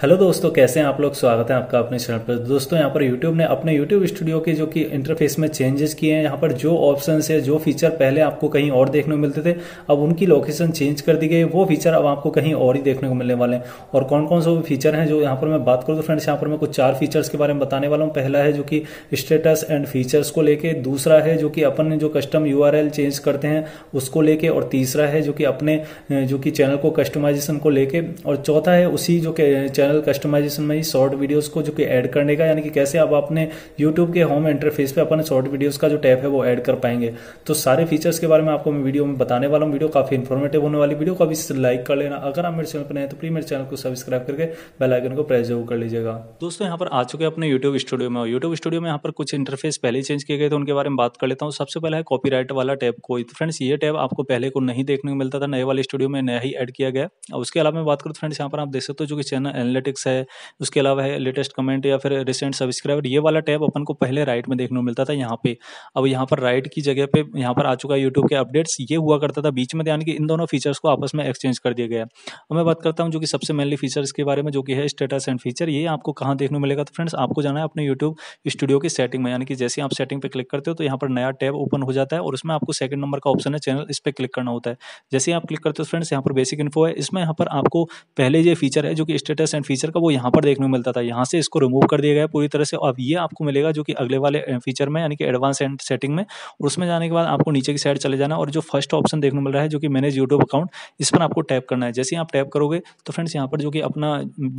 hello दोस्तों कैसे हैं आप लोग स्वागत है आपका अपने चैनल पर दोस्तों यहाँ पर यूट्यूब ने अपने यूट्यूब स्टूडियो के जो कि इंटरफेस में चेंजेस किए हैं यहाँ पर जो ऑप्शन है जो फीचर पहले आपको कहीं और देखने को मिलते थे अब उनकी लोकेशन चेंज कर दी गई वो फीचर अब आपको कहीं और ही देखने को मिलने वाले हैं और कौन कौन से फीचर हैं जो यहाँ पर मैं बात करूँ तो फ्रेंड्स यहाँ पर मैं कुछ चार फीचर्स के बारे में बताने वाला हूँ पहला है जो कि स्टेटस एंड फीचर्स को लेकर दूसरा है जो कि अपन जो कस्टम यू चेंज करते हैं उसको लेके और तीसरा है जो कि अपने जो कि चैनल को कस्टमाइजेशन को लेकर और चौथा है उसी जो चैनल चैनल कस्टमाइजेशन में ही शॉर्ट वीडियोस को जो कि ऐड करने का यानी कि कैसे आप अपने यूट्यूब के होम इंटरफेस पे अपने शॉर्ट वीडियोस का जो टैप है वो ऐड कर पाएंगे तो सारे फीचर्स के बारे में आपको मैं वीडियो में बताने वाला हूँ वीडियो काफी इन्फॉर्मेटिव होने वाली वीडियो को अभी लाइक कर लेना अगर आप मेरे चैनल पर नए तो प्लीज मेरे चैनल को सब्सक्राइब करके बेलाइकन को प्रेस जरूर कर लीजिएगा दोस्तों यहाँ पर आ चुके अपने यूट्यूब स्टूडियो में यूट्यूब स्टूडियो में यहाँ पर कुछ इंटरफेस पहले चेंज किए गए थे उनके बारे में बात कर लेता हूँ सबसे पहले है कॉपीराइट वाला टैप को फ्रेंड्स ये टैप आपको पहले को नहीं देखने को मिलता था नए वाले स्टूडियो में नया ही एड किया गया उसके अलावा मैं बात करूँ फ्रेंड्स यहाँ पर आप देख सकते हो जो कि चैनल एनालिटिक्स है उसके अलावा है लेटेस्ट कमेंट या फिर रिसेंट सब्सक्राइबर ये वाला टैब अपन को पहले राइट में देखने को मिलता था यहाँ पे अब यहाँ पर राइट की जगह पे यहाँ पर आ चुका है यूट्यूब के अपडेट्स ये हुआ करता था बीच में यानी कि इन दोनों फीचर्स को आपस में एक्सचेंज कर दिया गया अब मैं बात करता हूँ जो कि सबसे मेनली फीचर्स के बारे में जो कि है स्टेटस एंड फीचर ये आपको कहाँ देखने मिलेगा तो फ्रेंड्स आपको जाना है अपने यूट्यूब स्टूडियो की सेटिंग में यानी कि जैसे आप सेटिंग पर क्लिक करते हो तो यहाँ पर नया टैब ओपन हो जाता है और उसमें आपको सेकंड नंबर का ऑप्शन है चैनल इस पर क्लिक करना होता है जैसे आप क्लिक करते हो फ्रेंड्स यहाँ पर बेसिक इन्फो है इसमें यहाँ पर आपको पहले ये फीचर है जो कि स्टेटस एंड फीचर का वो यहाँ पर देखने को मिलता था यहाँ से इसको रिमूव कर दिया गया पूरी तरह से अब ये आपको मिलेगा जो कि अगले वाले फीचर में यानी कि एडवांस एंड सेटिंग में और उसमें जाने के बाद आपको नीचे की साइड चले जाना और जो फर्स्ट ऑप्शन देखने को मिल रहा है जो कि मैनेज यूट्यूब अकाउंट इस पर आपको टैप करना है जैसे आप टैप करोगे तो फ्रेंड्स यहाँ पर जो कि अपना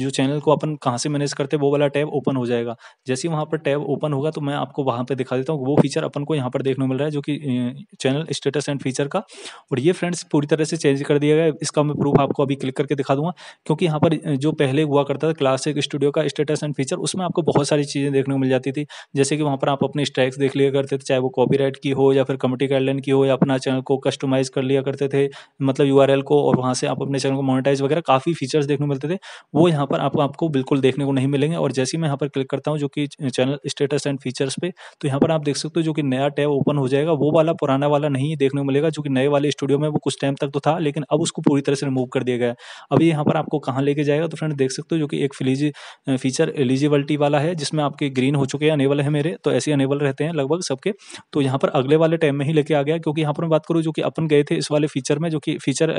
जो चैनल को अपन कहाँ से मैनेज करते हैं वो वाला टैब ओपन हो जाएगा जैसे ही वहाँ पर टैब ओपन होगा तो मैं आपको वहाँ पर दिखा देता हूँ वो फीचर अपन को यहाँ पर देखने को मिल रहा है जो कि चैनल स्टेटस एंड फीचर का और ये फ्रेंड्स पूरी तरह से चेंज कर दिया गया इसका मैं प्रूफ आपको अभी क्लिक करके दिखा दूंगा क्योंकि यहाँ पर जो पहले हुआ हुआ करता था क्लासिक स्टूडियो का स्टेटस एंड फीचर उसमें आपको बहुत सारी चीज़ें देखने को मिल जाती थी जैसे कि वहाँ पर आप अपने स्ट्राइक्स देख लिया करते थे चाहे वो कॉपी की हो या फिर कमिटी गाइडलाइन की हो या अपना चैनल को कस्टमाइज़ कर लिया करते थे मतलब यू को और वहाँ से आप अपने चैनल को मोनिटाइज वगैरह काफ़ी फीचर्स देखने को मिलते थे वो यहाँ पर आपको आपको बिल्कुल देखने को नहीं मिलेंगे और जैसे ही मैं यहाँ पर क्लिक करता हूँ जो कि चैनल स्टेटस एंड फीचर्स पे तो यहाँ पर आप देख सकते हो जो कि नया टैब ओपन हो जाएगा वो वाला पुराना वाला नहीं देखने को मिलेगा जो कि नए वाले स्टूडियो में वो कुछ टाइम तक तो था लेकिन अब उसको पूरी तरह से रिमूव कर दिया गया अभी यहाँ पर आपको कहाँ लेके जाएगा तो फ्रेंड देख सकते सकते हो जो कि एक फिलीज फीचर एलिजिबिलिटी वाला है जिसमें आपके ग्रीन हो चुके हैं अनेबल है मेरे तो ऐसे अनेबल रहते हैं लगभग सबके तो यहाँ पर अगले वाले टाइम में ही लेके आ गया क्योंकि यहाँ पर मैं बात करूँ जो कि अपन गए थे इस वाले फीचर में जो कि फीचर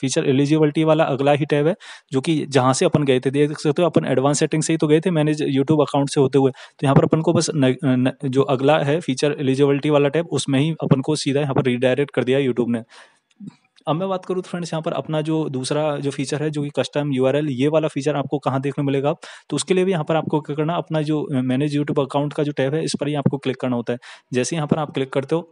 फीचर एलिजिबिलिटी वाला अगला ही टैब है जो कि जहाँ से अपन गए थे देख सकते हो अपन एडवांस सेटिंग से ही तो गए थे मैंने यूट्यूब अकाउंट से होते हुए तो यहाँ पर अपन को बस न, न, जो अगला है फीचर एलिजिबिलिटी वाला टैब उसमें ही अपन को सीधा यहाँ पर रिडायरेक्ट कर दिया यूट्यूब ने अब मैं बात करूँ तो फ्रेंड्स यहाँ पर अपना जो दूसरा जो फीचर है जो कि कस्टम यू ये वाला फीचर आपको कहाँ देखने मिलेगा तो उसके लिए भी यहाँ पर आपको क्या करना अपना जो मैनेज यूट्यूब अकाउंट का जो टैब है इस पर ही आपको क्लिक करना होता है जैसे यहाँ पर आप क्लिक करते हो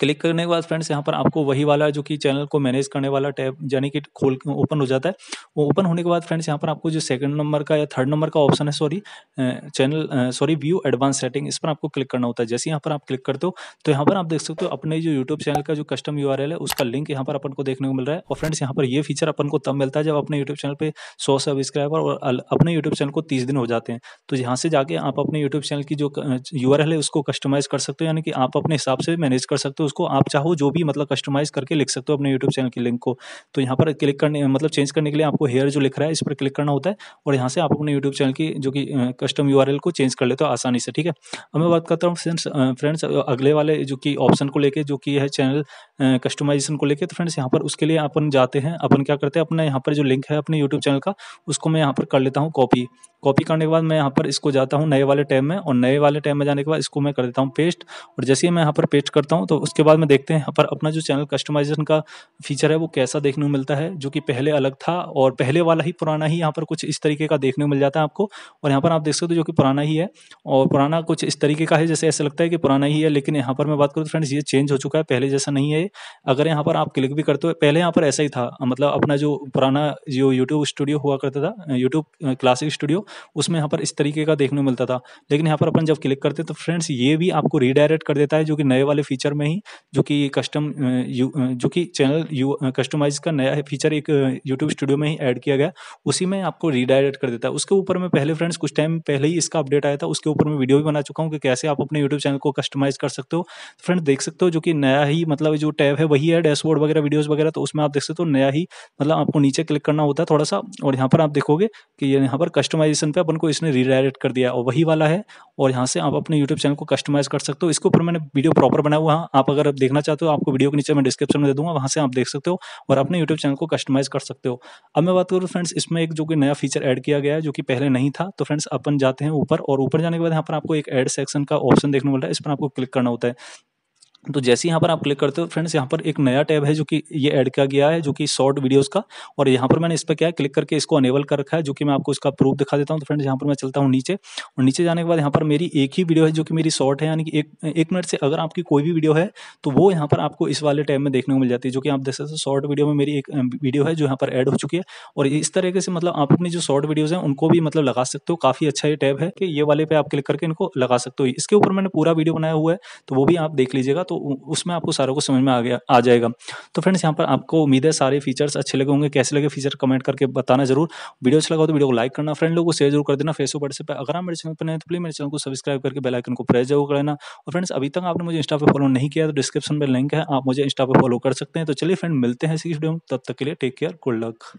क्लिक करने के बाद फ्रेंड्स यहाँ पर आपको वही वाला जो कि चैनल को मैनेज करने वाला टैब यानी कि खोल ओपन हो जाता है वो ओपन होने के बाद फ्रेंड्स यहाँ पर आपको जो सेकंड नंबर का या थर्ड नंबर का ऑप्शन है sorry channel sorry view advance setting इस पर आपको क्लिक करना होता है जैसे यहाँ पर आप क्लिक करते हो तो यहाँ पर आप देख सकते हो अपने जो यूट्यूब चैनल का जो कस्टम यू है उसका लिंक यहाँ पर अपन को देखने को मिल रहा है और फ्रेंड्स यहाँ पर ये फीचर अपन को तब मिलता है जब अपने यूट्यूब चैनल पर सौ सब्सक्राइबर और अपने यूट्यूब चैनल को तीस दिन हो जाते हैं तो यहाँ से जाके आप अपने यूट्यूब चैनल की जो यू है उसको कस्टमाइज कर सकते हो यानी कि आप अपने हिसाब से मैनेज कर सकते सकते हो उसको आप चाहो जो भी मतलब कस्टमाइज करके लिख सकते हो अपने यूट्यूब चैनल की लिंक को तो यहाँ पर क्लिक करने मतलब चेंज करने के लिए आपको हेयर जो लिख रहा है इस पर क्लिक करना होता है और यहाँ से आप अपने यूट्यूब चैनल की जो कि कस्टम यू को चेंज कर लेते हो आसानी से ठीक है अब मैं बात करता हूँ फ्रेंड्स फ्रेंड्स अगले वाले जो कि ऑप्शन को लेकर जो कि है चैनल कस्टमाइजेशन को लेके तो फ्रेंड्स यहाँ पर उसके लिए अपन जाते हैं अपन क्या करते हैं अपना यहाँ पर जो लिंक है अपने यूट्यूब चैनल का उसको मैं यहाँ पर कर लेता हूँ कॉपी कॉपी करने के बाद मैं यहाँ पर इसको जाता हूँ नए वाले टाइम में और नए वाले टाइम में जाने के बाद इसको मैं कर देता हूँ पेस्ट और जैसे ही मैं यहाँ पर पेस्ट करता हूँ तो उसके बाद में देखते हैं यहाँ पर अपना जो चैनल कस्टमाइजेशन का फीचर है वो कैसा देखने को मिलता है जो कि पहले अलग था और पहले वाला ही पुराना ही यहाँ पर कुछ इस तरीके का देखने को मिल जाता है आपको और यहाँ पर आप देख सकते हो जो कि पुराना ही है और पुराना कुछ इस तरीके का है जैसे ऐसा लगता है कि पुराना ही है लेकिन यहाँ पर मैं बात करूँ तो फ्रेंड्स ये चेंज हो चुका है पहले जैसा नहीं है अगर यहाँ पर आप क्लिक भी करते हो पहले यहाँ पर ऐसा ही था मतलब अपना जो पुराना जो यूट्यूब स्टूडियो हुआ करता था यूट्यूब क्लासिक स्टूडियो उसमें यहाँ पर इस तरीके का देखने को मिलता था लेकिन यहाँ पर अपन जब क्लिक करते तो फ्रेंड्स ये भी आपको रीडायरेक्ट कर देता है जो कि नए वाले फीचर में ही जो कि कस्टम जो कि चैनल कस्टमाइज का नया फीचर एक यूट्यूब स्टूडियो में ही ऐड किया गया उसी में आपको रीडायरेक्ट कर देता है उसके ऊपर मैं पहले फ्रेंड्स कुछ टाइम पहले ही इसका अपडेट आया था उसके ऊपर मैं वीडियो भी बना चुका हूँ कि कैसे आप अपने यूट्यूब चैनल को कस्टमाइज कर सकते हो फ्रेंड्स देख सकते हो जो कि नया ही मतलब जो टैब है वही है डैशबोर्ड वगैरह वीडियोस वगैरह तो उसमें आप देख सकते हो तो नया ही मतलब आपको नीचे क्लिक करना होता है थोड़ा सा और यहाँ पर आप देखोगे कि यहाँ पर कस्टमाइजेशन पे अपन को इसने रीडायरेक्ट कर दिया और वही वाला है और यहाँ से आप अपने यूट्यूब चैनल को कस्टमाइज कर सकते हो इसके ऊपर मैंने वीडियो प्रॉपर बनाया हुआ आप अगर देखना चाहते हो आपको वीडियो के नीचे मैं डिस्क्रिप्शन में दे दूंगा वहाँ से आप देख सकते हो और अपने यूट्यूब चैनल को कस्टमाइज कर सकते हो अब मैं बात करूँ फ्रेंड्स इसमें एक जो कि नया फीचर ऐड किया गया है जो कि पहले नहीं था तो फ्रेंड्स अपन जाते हैं ऊपर और ऊपर जाने के बाद यहाँ पर आपको एक एड सेक्शन का ऑप्शन देखने मिलता है इस पर आपको क्लिक करना होता है तो जैसे यहाँ पर आप क्लिक करते हो फ्रेंड्स यहाँ पर एक नया टैब है जो कि ये ऐड किया गया है जो कि शॉर्ट वीडियोस का और यहाँ पर मैंने इस पर क्या है क्लिक करके इसको अनेबल कर रखा है जो कि मैं आपको इसका प्रूफ दिखा देता हूँ तो फ्रेंड्स यहाँ पर मैं चलता हूँ नीचे और नीचे जाने के बाद यहाँ पर मेरी एक ही वीडियो है जो कि मेरी शॉर्ट है यानी कि एक एक मिनट से अगर आपकी कोई भी वीडियो है तो वो यहाँ पर आपको इस वाले टैब में देखने को मिल जाती है जो कि आप देख सकते हो शॉर्ट वीडियो में मेरी एक वीडियो है जो यहाँ पर एड हो चुकी है और इस तरीके से मतलब आप अपनी जो शॉर्ट वीडियोज़ हैं उनको भी मतलब लगा सकते हो काफ़ी अच्छा ये टैब है कि ये वाले पे आप क्लिक करके इनको लगा सकते हो इसके ऊपर मैंने पूरा वीडियो बनाया हुआ है तो वो भी आप देख लीजिएगा तो तो उसमें आपको सारा कुछ समझ में आ गया आ जाएगा तो फ्रेंड्स यहाँ पर आपको उम्मीद है सारे फीचर्स अच्छे लगे होंगे कैसे लगे फीचर कमेंट करके बताना जरूर वीडियो अच्छा लगा तो वीडियो को लाइक करना फ्रेंड लोगों को शेयर जरूर कर देना फेसबुक पर पर अगर आप मेरे चैनल पर नहीं तो प्लीज मेरे चैनल को सब्सक्राइब करके बेलाइकन को प्रेस जरूर करना और फ्रेंड्स अभी तक आपने मुझे इंस्टा पर फॉलो नहीं किया तो डिस्क्रिप्शन में लिंक है आप मुझे इंस्टा पर फॉलो कर सकते हैं तो चलिए फ्रेंड मिलते हैं इसी वीडियो में तब तक के लिए टेक केयर गुड लक